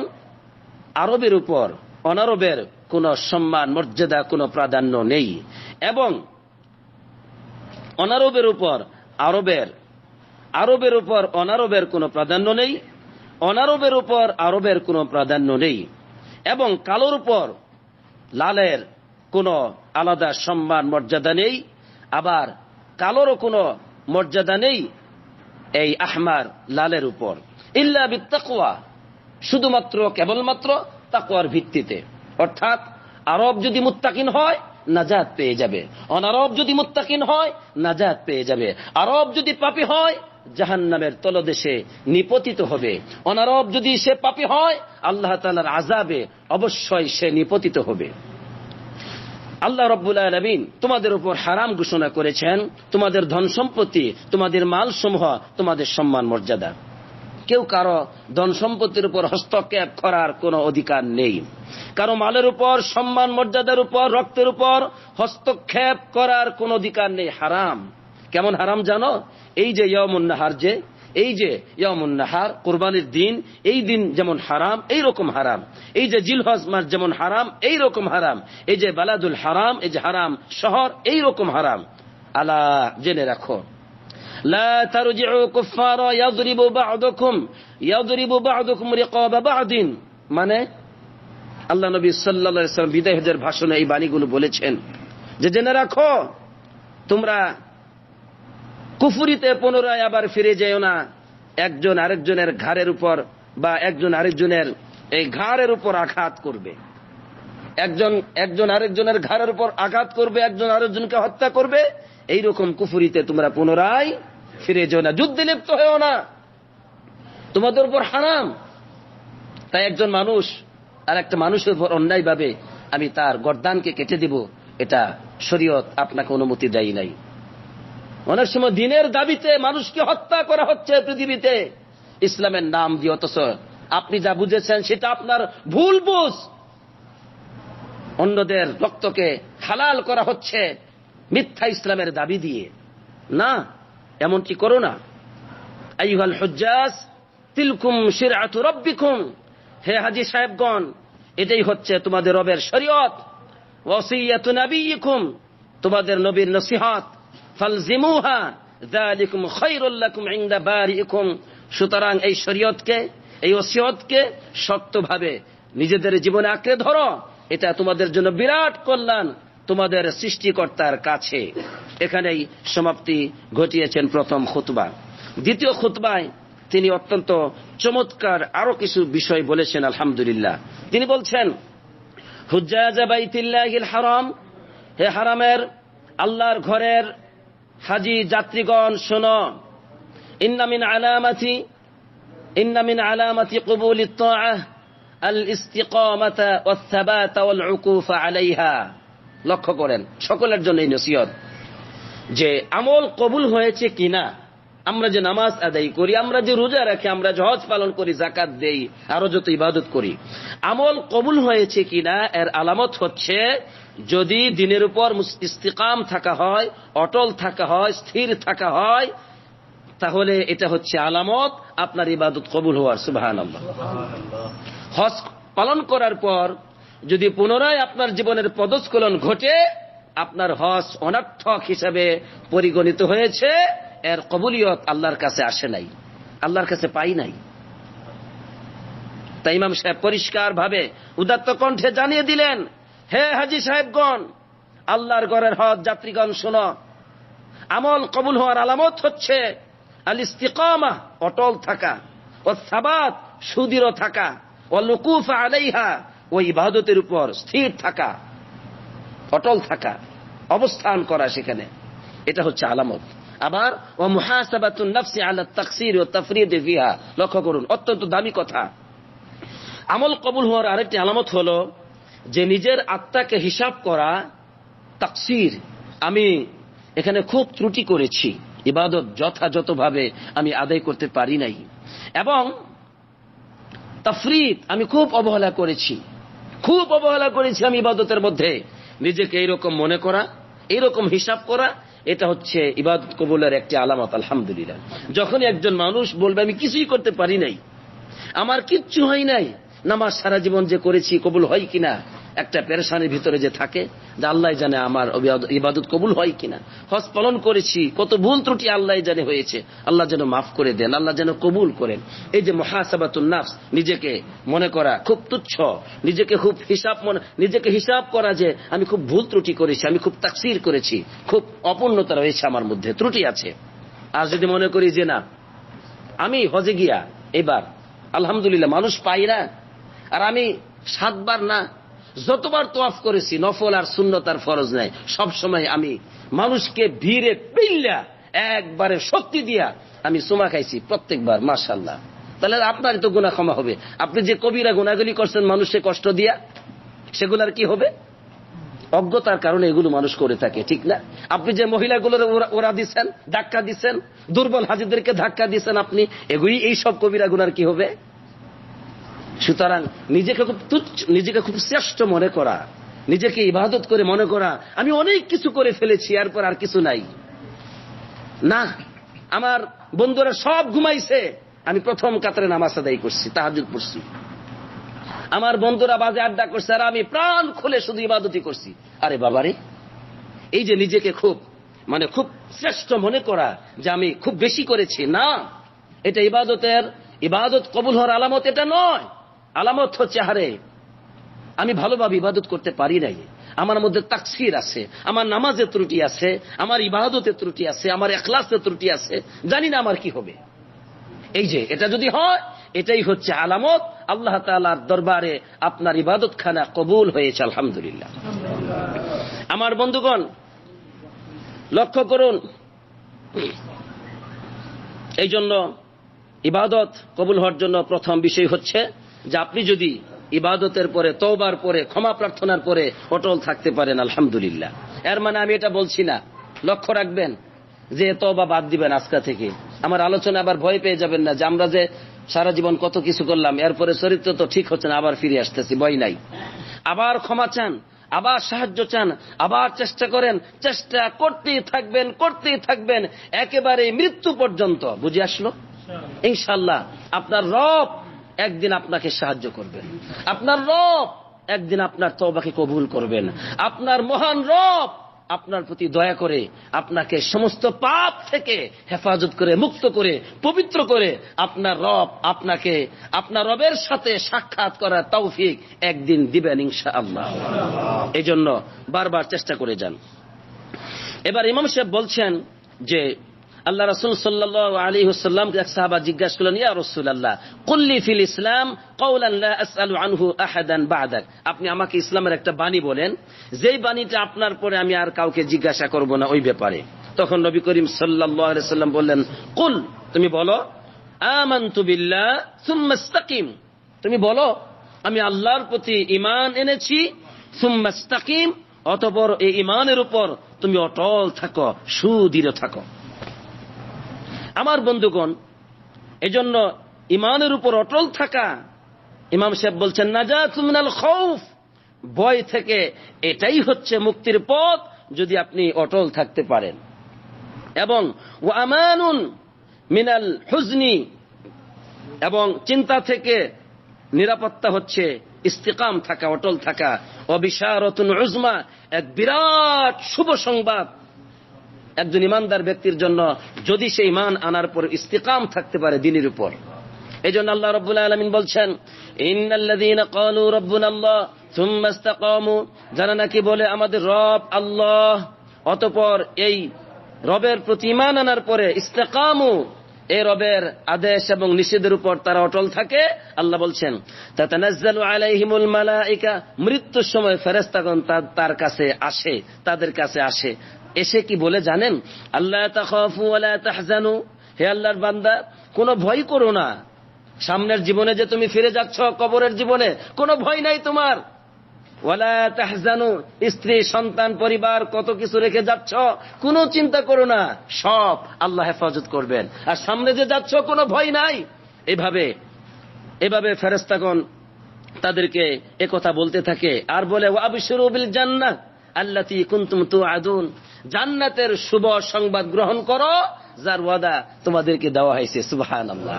আরবের উপর অনারবের কোনো সম্মান মর্যাদা কোনো প্রাধান্য নেই এবং অনারবের উপর আরবের আরবের উপর অনারবের কোনো প্রাধান্য নেই অনারবের উপর আরবের কোনো প্রাধান্য নেই এবং কালোর উপর লালের কোনো আলাদা সম্মান মর্যাদা নেই আবার কালোরও কোনো মর্যাদা নেই এই আহমার লালের উপর ইল্লা বিত্তাকুয়া শুধুমাত্র কেবলমাত্র তাকুয়ার ভিত্তিতে অর্থাৎ আরব যদি মুত্তাকিন হয় নাজাত পেয়ে যাবে অনারব যদি মুত্তাকিন হয় নাজাত পেয়ে যাবে আরব যদি পাপি হয় জাহান নামের তলদেশে নিপতিত হবে অনারব যদি সে পাপি হয় আল্লাহ তালার আজাবে অবশ্যই সে নিপতিত হবে আল্লাহ রব্বুল আলমিন তোমাদের উপর হারাম ঘোষণা করেছেন তোমাদের ধন সম্পত্তি তোমাদের মাল সমূহ তোমাদের সম্মান মর্যাদা কেউ কারো ধন সম্পত্তির উপর হস্তক্ষেপ করার কোনো অধিকার নেই কারো মালের উপর সম্মান মর্যাদার উপর রক্তের উপর হস্তক্ষেপ করার কোনো অধিকার নেই হারাম কেমন হারাম জানো এই যে ইয়মুন্নাহার যে এই যে ইয়মুন্নাহার কোরবানির দিন এই দিন যেমন হারাম এই রকম হারাম এই যে জিলহজ মাস যেমন হারাম এই রকম হারাম এই যে বালাদুল হারাম এই যে হারাম শহর এই রকম হারাম আলা জেনে রাখো মানে আল্লাহ নবী সাল্লাম বিদেহদের ভাষণে এই বাণীগুলো বলেছেন যে জেনে রাখো তোমরা কুফুরিতে পুনরায় আবার ফিরে যেও না একজন আরেকজনের ঘাড়ের উপর বা একজন আরেকজনের এই ঘাড়ের উপর আঘাত করবে একজন একজন আরেকজনের ঘাড়ের উপর আঘাত করবে একজন আরেকজনকে হত্যা করবে এইরকম কুফুরিতে তোমরা পুনরায় ফিরে যেও না যুদ্ধে লিপ্ত হয়েও না তোমাদের উপর হারাম তাই একজন মানুষ আর একটা মানুষের উপর অন্যায় ভাবে আমি তার গরদানকে কেটে দিব এটা শরীয়ত আপনাকে অনুমতি দেয় নাই অনেক সময় দিনের দাবিতে মানুষকে হত্যা করা হচ্ছে পৃথিবীতে ইসলামের নাম দিয়ে অথচ আপনি যা বুঝেছেন সেটা আপনার ভুল বুঝ অন্যদের রক্তকে হালাল করা হচ্ছে মিথ্যা ইসলামের দাবি দিয়ে না এমনটি করো না তিলকুম হে হাজি সাহেবগণ এটাই হচ্ছে তোমাদের রবের শরীয়ত তোমাদের নবীর নসিহত ফালজিমুহা সুতরাং এই শরীয়তকে এই ওসিয়তকে শক্তভাবে নিজেদের জীবনে আঁকড়ে ধরো এটা তোমাদের জন্য বিরাট কল্যাণ তোমাদের সৃষ্টিকর্তার কাছে এখানেই সমাপ্তি ঘটিয়েছেন প্রথম খুতবা দ্বিতীয় খুতবায় তিনি অত্যন্ত চমৎকার আরো কিছু বিষয় বলেছেন আলহামদুলিল্লাহ তিনি বলছেন হারাম হে হারামের আল্লাহর ঘরের হাজি যাত্রীগণ শোন ইন্নামিন আলামাতি ইন্নামিন আলামাতি কবুল আল ইস্তিকামাতা আলাইহা লক্ষ্য করেন সকলের জন্য এই নসিহত যে আমল কবুল হয়েছে কিনা আমরা যে নামাজ আদায় করি আমরা যে রোজা রাখি আমরা জহজ পালন করি জাকাত দেই আরো যত ইবাদত করি আমল কবুল হয়েছে কিনা এর আলামত হচ্ছে যদি দিনের উপর ইস্তিকাম থাকা হয় অটল থাকা হয় স্থির থাকা হয় তাহলে এটা হচ্ছে আলামত আপনার ইবাদত কবুল হওয়ার সুবাহ হজ পালন করার পর যদি পুনরায় আপনার জীবনের পদস্কলন ঘটে আপনার হস অনার্থক হিসাবে পরিগণিত হয়েছে এর কবুলিয়ত আল্লাহর কাছে আসে নাই আল্লাহর কাছে পাই নাই তাই ইমাম সাহেব পরিষ্কার ভাবে উদাত্ত কণ্ঠে জানিয়ে দিলেন হে হাজি সাহেবগণ আল্লাহর গড়ের হজ যাত্রীগণ শোন আমল কবুল হওয়ার আলামত হচ্ছে আল ইস্তিকমা অটল থাকা ও সাবাত সুদৃঢ় থাকা ও লুকুফ আলাইহা ওই ইবাদতের উপর স্থির থাকা অটল থাকা অবস্থান করা সেখানে এটা হচ্ছে আলামত আবার ও মুহাসাবাতুন ও ফিহা লক্ষ্য করুন অত্যন্ত দামি কথা আমল কবুল হওয়ার আরেকটি আলামত হলো যে নিজের আত্মাকে হিসাব করা তাকসির আমি এখানে খুব ত্রুটি করেছি ইবাদত যথাযথভাবে আমি আদায় করতে পারি নাই এবং তাফরিদ আমি খুব অবহেলা করেছি খুব অবহেলা করেছি আমি ইবাদতের মধ্যে নিজেকে এইরকম মনে করা এইরকম হিসাব করা এটা হচ্ছে ইবাদত কবুলের একটি আলামত আলহামদুলিল্লাহ যখন একজন মানুষ বলবে আমি কিছুই করতে পারি নাই আমার কিচ্ছু হয় নাই নামাজ সারা জীবন যে করেছি কবুল হয় কিনা একটা পেরেশানির ভিতরে যে থাকে যে আল্লাহ জানে আমার ইবাদত কবুল হয় কিনা হজ পালন করেছি কত ভুল ত্রুটি আল্লাহ জানে হয়েছে আল্লাহ যেন মাফ করে দেন আল্লাহ যেন কবুল করেন এই যে মহাসাবাতুল নাফস নিজেকে মনে করা খুব তুচ্ছ নিজেকে খুব হিসাব মনে নিজেকে হিসাব করা যে আমি খুব ভুল ত্রুটি করেছি আমি খুব তাকসির করেছি খুব অপূর্ণতা রয়েছে আমার মধ্যে ত্রুটি আছে আর যদি মনে করি যে না আমি হজে গিয়া এবার আলহামদুলিল্লাহ মানুষ পাই না আর আমি সাতবার না যতবার তোয়াফ করেছি নফল আর শূন্যত আর ফরজ নাই সব সময় আমি মানুষকে ভিড়ে পিল্লা একবারে শক্তি দিয়া আমি চুমা খাইছি প্রত্যেকবার মাসাল্লাহ তাহলে আপনার তো গুণা ক্ষমা হবে আপনি যে কবিরা গুণাগুলি করছেন মানুষকে কষ্ট দিয়া সেগুলার কি হবে অজ্ঞতার কারণে এগুলো মানুষ করে থাকে ঠিক না আপনি যে মহিলাগুলোর ওরা দিচ্ছেন ধাক্কা দিচ্ছেন দুর্বল হাজিদেরকে ধাক্কা দিচ্ছেন আপনি এগুলি এইসব কবিরা গুনার কি হবে সুতরাং নিজেকে খুব তুচ্ছ নিজেকে খুব শ্রেষ্ঠ মনে করা নিজেকে ইবাদত করে মনে করা আমি অনেক কিছু করে ফেলেছি এরপর আর কিছু নাই না আমার বন্ধুরা সব ঘুমাইছে আমি প্রথম কাতারে নামাজ আদায় করছি তাহাজুদ পড়ছি আমার বন্ধুরা বাজে আড্ডা করছে আর আমি প্রাণ খুলে শুধু ইবাদতি করছি আরে বাবারে এই যে নিজেকে খুব মানে খুব শ্রেষ্ঠ মনে করা যে আমি খুব বেশি করেছি না এটা ইবাদতের ইবাদত কবুল হওয়ার আলামত এটা নয় আলামত হচ্ছে হারে আমি ভালোভাবে ইবাদত করতে পারি নাই আমার মধ্যে তাকসির আছে আমার নামাজের ত্রুটি আছে আমার ইবাদতের ত্রুটি আছে আমার এখলাসে ত্রুটি আছে জানি না আমার কি হবে এই যে এটা যদি হয় এটাই হচ্ছে আলামত আল্লাহ তালার দরবারে আপনার ইবাদত খানা কবুল হয়েছে আলহামদুলিল্লাহ আমার বন্ধুগণ লক্ষ্য করুন এই জন্য ইবাদত কবুল হওয়ার জন্য প্রথম বিষয় হচ্ছে যে আপনি যদি ইবাদতের পরে তওবার পরে ক্ষমা প্রার্থনার পরে অটল থাকতে পারেন আলহামদুলিল্লাহ এর মানে আমি এটা বলছি না লক্ষ্য রাখবেন যে তবা বাদ দিবেন আজকা থেকে আমার আলোচনা আবার ভয় পেয়ে যাবেন না যে আমরা যে সারা জীবন কত কিছু করলাম এরপরে চরিত্র তো ঠিক হচ্ছে না আবার ফিরে আসতেছি ভয় নাই আবার ক্ষমা চান আবার সাহায্য চান আবার চেষ্টা করেন চেষ্টা করতেই থাকবেন করতেই থাকবেন একেবারে মৃত্যু পর্যন্ত বুঝে আসলো ইনশাল্লাহ আপনার রব একদিন আপনাকে সাহায্য করবেন আপনার রব একদিন আপনার তবাকে কবুল করবেন আপনার মহান রব আপনার প্রতি দয়া করে আপনাকে সমস্ত পাপ থেকে হেফাজত করে মুক্ত করে পবিত্র করে আপনার রব আপনাকে আপনার রবের সাথে সাক্ষাৎ করার তৌফিক একদিন দিবেন ইনশা আল্লাহ এজন্য বারবার চেষ্টা করে যান এবার ইমাম সাহেব বলছেন যে আল্লাহ রসুল সাল্লাহ আলী এক সাহাবা জিজ্ঞাসা করলেন ইয়া রসুল আল্লাহ কল্লি ফিল ইসলাম আনহু আহাদান বাদাক আপনি আমাকে ইসলামের একটা বাণী বলেন যেই বাণীটা আপনার পরে আমি আর কাউকে জিজ্ঞাসা করব না ওই ব্যাপারে তখন নবী করিম সাল্লাম বললেন কুল তুমি বলো আমান্তু বিল্লাহ সুম্মাস্তাকিম তুমি বলো আমি আল্লাহর প্রতি ইমান এনেছি সুম্মাস্তাকিম অতপর এই ইমানের উপর তুমি অটল থাকো সুদৃঢ় থাকো আমার বন্ধুগণ এজন্য ইমানের উপর অটল থাকা ইমাম সাহেব বলছেন নাজাতুমিনাল খৌফ ভয় থেকে এটাই হচ্ছে মুক্তির পথ যদি আপনি অটল থাকতে পারেন এবং ও আমানুন মিনাল হুজনি এবং চিন্তা থেকে নিরাপত্তা হচ্ছে ইস্তিকাম থাকা অটল থাকা অবিশারতুন রুজমা এক বিরাট শুভ সংবাদ একজন ইমানদার ব্যক্তির জন্য যদি সেই ইমান আনার পর ইস্তিকাম থাকতে পারে দিনের উপর এই জন্য আল্লাহ রবুল্লাহ আলমিন বলছেন যারা নাকি বলে আমাদের রব আল্লাহ অতপর এই রবের প্রতি ইমান আনার পরে ইস্তেকামু এই রবের আদেশ এবং নিষেধের উপর তারা অটল থাকে আল্লাহ বলছেন আলাইহিমুল মৃত্যুর সময় ফেরেস্তাগণ তার কাছে আসে তাদের কাছে আসে এসে কি বলে জানেন আল্লাহ হে আল্লাহর বান্দা কোনো ভয় করো না সামনের জীবনে যে তুমি ফিরে যাচ্ছ কবরের জীবনে কোনো ভয় নাই তোমার স্ত্রী সন্তান পরিবার কত কিছু রেখে যাচ্ছ কোনো চিন্তা করো না সব আল্লাহ হেফাজত করবেন আর সামনে যে যাচ্ছ কোনো ভয় নাই এভাবে এভাবে ফেরেস্তাগণ তাদেরকে একথা বলতে থাকে আর বলে আবিসুরুবিল জান্নাহ আল্লাহ কুন্তুম তু আদুন জান্নাতের শুভ সংবাদ গ্রহণ করো যার ওয়াদা তোমাদেরকে দেওয়া হয়েছে সুবাহান আল্লাহ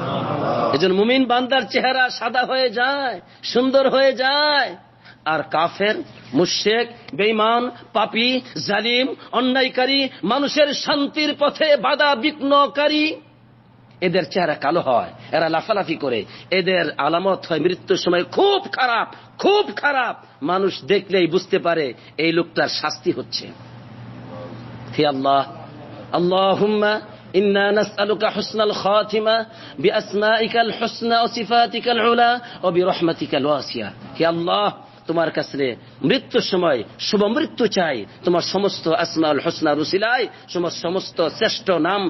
এজন মুমিন বান্দার চেহারা সাদা হয়ে যায় সুন্দর হয়ে যায় আর কাফের মুশেক বেইমান পাপি জালিম অন্যায়কারী মানুষের শান্তির পথে বাধা বিঘ্নকারী এদের চেহারা কালো হয় এরা লাফালাফি করে এদের আলামত হয় মৃত্যুর সময় খুব খারাপ খুব খারাপ মানুষ দেখলেই বুঝতে পারে এই লোকটার শাস্তি হচ্ছে হে আল্লাহ اللهم إنا نسألك حسن الخاتمة بأسمائك الحسن وصفاتك العلا وبرحمتك الواسعة يا الله তোমার কাছে মৃত্যু সময় শুভ মৃত্যু চাই তোমার সমস্ত আসমাল হোসনার রুসিলায় তোমার সমস্ত শ্রেষ্ঠ নাম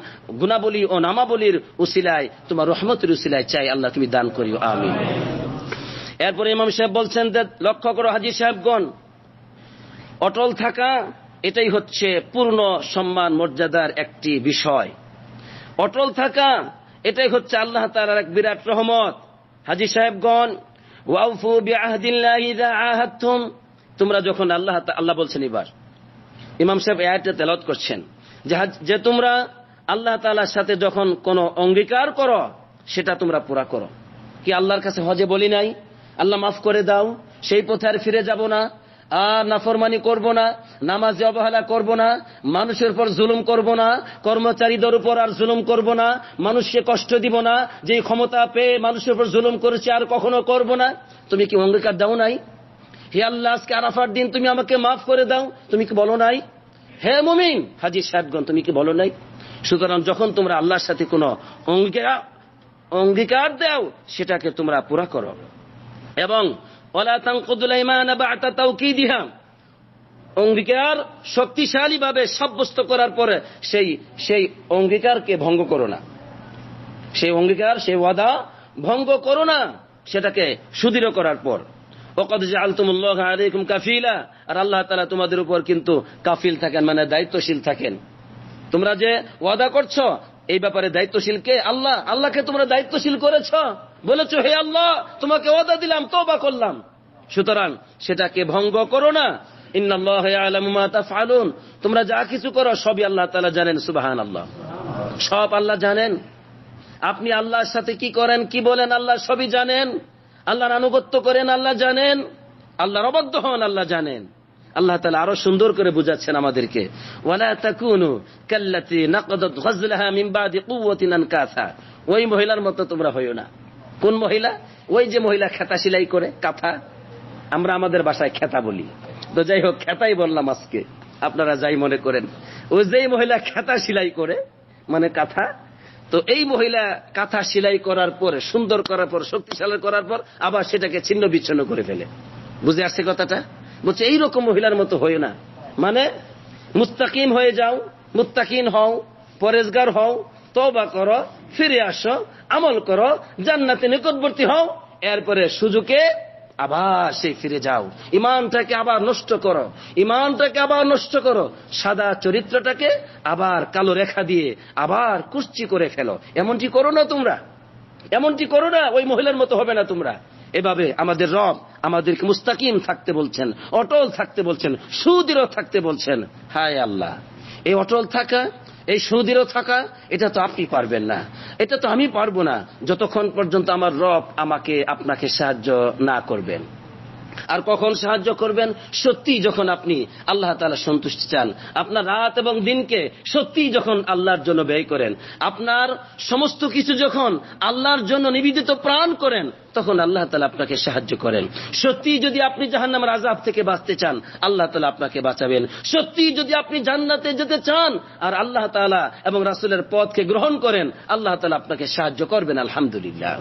গুণাবলী ও নামাবলীর উসিলায় তোমার রহমতের উসিলায় চাই আল্লাহ তুমি দান করিও আমি এরপরে ইমাম সাহেব বলছেন লক্ষ্য করো হাজির সাহেবগণ অটল থাকা এটাই হচ্ছে পূর্ণ সম্মান মর্যাদার একটি বিষয় অটল থাকা এটাই হচ্ছে আল্লাহ তালার এক বিরাট রহমত হাজি সাহেবগণ তোমরা যখন আল্লাহ আল্লাহ বলছেন এবার ইমাম সাহেব আয়াতটা তেলত করছেন যে তোমরা আল্লাহ তালার সাথে যখন কোনো অঙ্গীকার করো সেটা তোমরা পুরা করো কি আল্লাহর কাছে হজে বলি নাই আল্লাহ মাফ করে দাও সেই পথে আর ফিরে যাব না আর নাফরমানি করব না নামাজে অবহেলা করব না মানুষের উপর জুলুম করব না কর্মচারীদের উপর আর জুলুম করব না মানুষকে কষ্ট দিব না যে ক্ষমতা পেয়ে মানুষের উপর জুলুম করেছে আর কখনো করব না তুমি কি অঙ্গীকার দাও নাই হে আল্লাহ আজকে আরাফার দিন তুমি আমাকে মাফ করে দাও তুমি কি বলো নাই হে মুমিন হাজির সাহেবগণ তুমি কি বলো নাই সুতরাং যখন তোমরা আল্লাহর সাথে কোনো অঙ্গীকার অঙ্গীকার দাও সেটাকে তোমরা পুরা করো এবং অঙ্গীকার শক্তিশালী ইমান শক্তিশালীভাবে সাব্যস্ত করার পরে সেই সেই অঙ্গীকারকে ভঙ্গ করো না সেই অঙ্গীকার সেই ওয়াদা ভঙ্গ করো না সেটাকে সুদৃঢ় করার পর কাফিলা আর আল্লাহ তালা তোমাদের উপর কিন্তু কাফিল থাকেন মানে দায়িত্বশীল থাকেন তোমরা যে ওয়াদা করছো এই ব্যাপারে দায়িত্বশীল কে আল্লাহ আল্লাহকে তোমরা দায়িত্বশীল করেছ বলেছ হে আল্লাহ তোমাকে ওদা দিলাম বা করলাম সুতরাং সেটাকে ভঙ্গ করো না তোমরা যা কিছু করো সবই আল্লাহ জানেন সুবাহান আল্লাহ সব আল্লাহ জানেন আপনি আল্লাহর সাথে কি করেন কি বলেন আল্লাহ সবই জানেন আল্লাহর আনুগত্য করেন আল্লাহ জানেন আল্লাহর অবদ্ধ হন আল্লাহ জানেন আল্লাহ তালা আরো সুন্দর করে বুঝাচ্ছেন আমাদেরকে ওই মহিলার মতো তোমরা হইও না কোন মহিলা ওই যে মহিলা খেতা সিলাই করে কাঁথা আমরা আমাদের বাসায় খেতা বলি তো যাই হোক খেতাই বললাম আজকে আপনারা যাই মনে করেন ওই যেই মহিলা খেতা সিলাই করে মানে কাঁথা তো এই মহিলা কাঁথা সিলাই করার পরে সুন্দর করার পর শক্তিশালী করার পর আবার সেটাকে ছিন্ন বিচ্ছিন্ন করে ফেলে বুঝে আসছে কথাটা বলছে এইরকম মহিলার মতো হয়ে না মানে মুস্তাকিম হয়ে যাও মুত্তাকিন হও পরেজগার হও তবা করো ফিরে আসো আমল করো জান্নাতে নিকটবর্তী হও এরপরে সুযোগে আবার সেই ফিরে যাও ইমানটাকে আবার নষ্ট করো ইমানটাকে আবার নষ্ট করো সাদা চরিত্রটাকে আবার কালো রেখা দিয়ে আবার কুশ্চি করে ফেলো এমনটি করো না তোমরা এমনটি করো না ওই মহিলার মতো হবে না তোমরা এভাবে আমাদের রব আমাদেরকে মুস্তাকিম থাকতে বলছেন অটল থাকতে বলছেন সুদৃঢ় থাকতে বলছেন হায় আল্লাহ এই অটল থাকা এই সুদৃঢ় থাকা এটা তো আপনি পারবেন না এটা তো আমি পারবো না যতক্ষণ পর্যন্ত আমার রব আমাকে আপনাকে সাহায্য না করবেন আর কখন সাহায্য করবেন সত্যি যখন আপনি আল্লাহ তালা সন্তুষ্টি চান আপনার রাত এবং দিনকে সত্যি যখন আল্লাহর জন্য ব্যয় করেন আপনার সমস্ত কিছু যখন আল্লাহর জন্য নিবেদিত প্রাণ করেন তখন আল্লাহ তালা আপনাকে সাহায্য করেন সত্যি যদি আপনি জাহান্নামের আজাব থেকে বাঁচতে চান আল্লাহ তালা আপনাকে বাঁচাবেন সত্যি যদি আপনি জান্নাতে যেতে চান আর আল্লাহ তালা এবং রাসুলের পথকে গ্রহণ করেন আল্লাহ তালা আপনাকে সাহায্য করবেন আলহামদুলিল্লাহ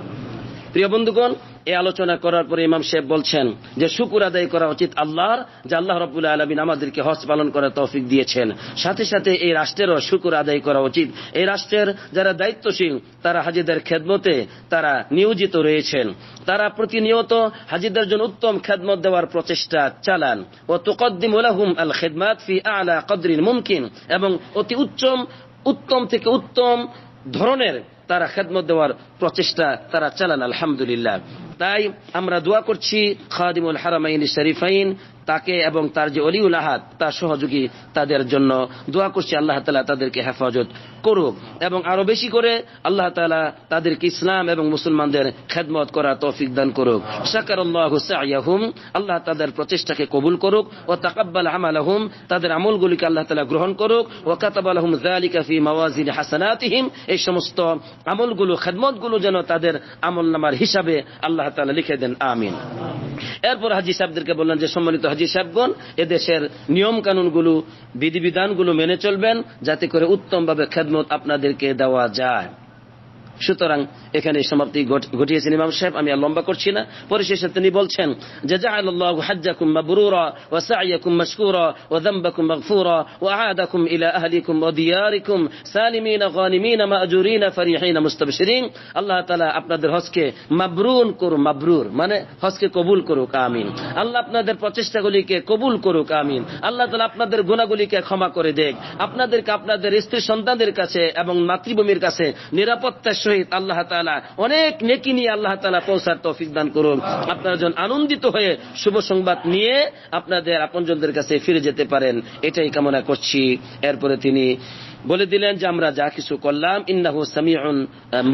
প্রিয় বন্ধুগণ এ আলোচনা করার পরে ইমাম শেখ বলছেন যে শুকুর আদায় করা উচিত আল্লাহর যে আল্লাহ রবুল্লা আলমিন আমাদেরকে হজ পালন করার তৌফিক দিয়েছেন সাথে সাথে এই রাষ্ট্রেরও শুকুর আদায় করা উচিত এই রাষ্ট্রের যারা দায়িত্বশীল তারা হাজিদের খেদমতে তারা নিয়োজিত রয়েছেন তারা প্রতিনিয়ত হাজিদের জন্য উত্তম খেদমত দেওয়ার প্রচেষ্টা চালান ও তুকদ্দিমুলাহুম আল খেদমাত ফি আলা কদরিন মুমকিন এবং অতি উচ্চম উত্তম থেকে উত্তম ধরনের তারা খেদমত দেওয়ার প্রচেষ্টা তারা চালান আলহামদুলিল্লাহ তাই আমরা দোয়া করছি খাদিমুল হারামাইন শরীফাইন তাকে এবং তার যে অলিউল আহাদ তার সহযোগী তাদের জন্য দোয়া করছি আল্লাহ তালা তাদেরকে হেফাজত করুক এবং আরো বেশি করে আল্লাহ তালা তাদেরকে ইসলাম এবং মুসলমানদের খেদমত করা তৌফিক দান করুক সাকার আল্লাহুম আল্লাহ তাদের প্রচেষ্টাকে কবুল করুক ও তাকাব্বাল আমাল আহম তাদের আমলগুলিকে আল্লাহ তালা গ্রহণ করুক ও কাতাব আলহম জালিকাফি মাওয়াজির হাসানাতিহিম এই সমস্ত আমলগুলো খেদমতগুলো যেন তাদের আমল নামার হিসাবে আল্লাহ তালা লিখে দেন আমিন এরপর হাজি সাহেবদেরকে বললেন যে সম্মানিত হাজি সাহেবগণ এদেশের নিয়ম কানুনগুলো বিধিবিধানগুলো মেনে চলবেন যাতে করে উত্তমভাবে খেদমত আপনাদেরকে দেওয়া যায় সুতরাং এখানে সমাপ্তি ঘটিয়েছেন ইমাম সাহেব আমি আর লম্বা করছি না পরিশেষে তিনি বলছেন যে আল্লাহ আপনাদের হজকে মাবরুন মাবরুর মানে কবুল করুক আমিন আল্লাহ আপনাদের প্রচেষ্টাগুলিকে কবুল করুক আমিন আল্লাহ তালা আপনাদের গুনাহগুলিকে ক্ষমা করে দেখ আপনাদেরকে আপনাদের স্ত্রী সন্তানদের কাছে এবং মাতৃভূমির কাছে নিরাপত্তা সহিত আল্লাহ তালা অনেক নেকি নিয়ে আল্লাহ তালা পৌঁছার তৌফিক দান করুন আপনারা যখন আনন্দিত হয়ে শুভ সংবাদ নিয়ে আপনাদের আপনজনদের কাছে ফিরে যেতে পারেন এটাই কামনা করছি এরপরে তিনি বলে দিলেন যে আমরা যা কিছু করলাম ইন্দাহ সামিউন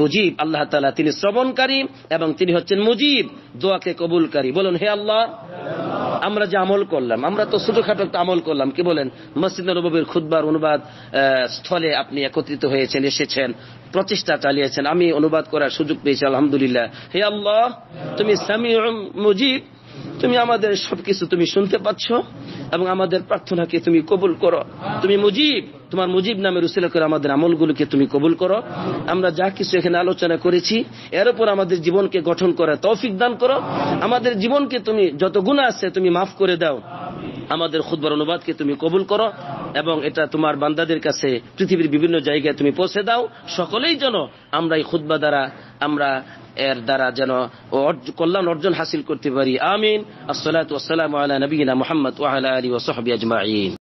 মুজিব আল্লাহ তালা তিনি শ্রবণকারী এবং তিনি হচ্ছেন মুজিব দোয়াকে কবুলকারী বলুন হে আল্লাহ আমরা যে আমল করলাম আমরা তো ছোটখাটো একটা আমল করলাম কি বলেন মসজিদ নবীর খুদ্বার অনুবাদ স্থলে আপনি একত্রিত হয়েছেন এসেছেন প্রচেষ্টা চালিয়েছেন আমি অনুবাদ করার সুযোগ পেয়েছি আলহামদুলিল্লাহ হে আল্লাহ তুমি সামিউন মুজিব তুমি আমাদের সবকিছু তুমি শুনতে পাচ্ছ এবং আমাদের প্রার্থনাকে তুমি কবুল করো তুমি মুজিব তোমার মুজিব নামের উসিলা করে আমাদের আমলগুলোকে তুমি কবুল করো আমরা যা কিছু এখানে আলোচনা করেছি এর উপর আমাদের জীবনকে গঠন করা তৌফিক দান করো আমাদের জীবনকে তুমি যত গুণ আছে তুমি মাফ করে দাও আমাদের খুদবার অনুবাদকে তুমি কবুল করো এবং এটা তোমার বান্দাদের কাছে পৃথিবীর বিভিন্ন জায়গায় তুমি পৌঁছে দাও সকলেই যেন আমরা এই খুদ্া দ্বারা আমরা এর দ্বারা যেন কল্যাণ অর্জন হাসিল করতে পারি আমিন আসসালাত ওসালাম আলা নবীনা মোহাম্মদ ওয়াহাল আলী ওসহবি আজমাইন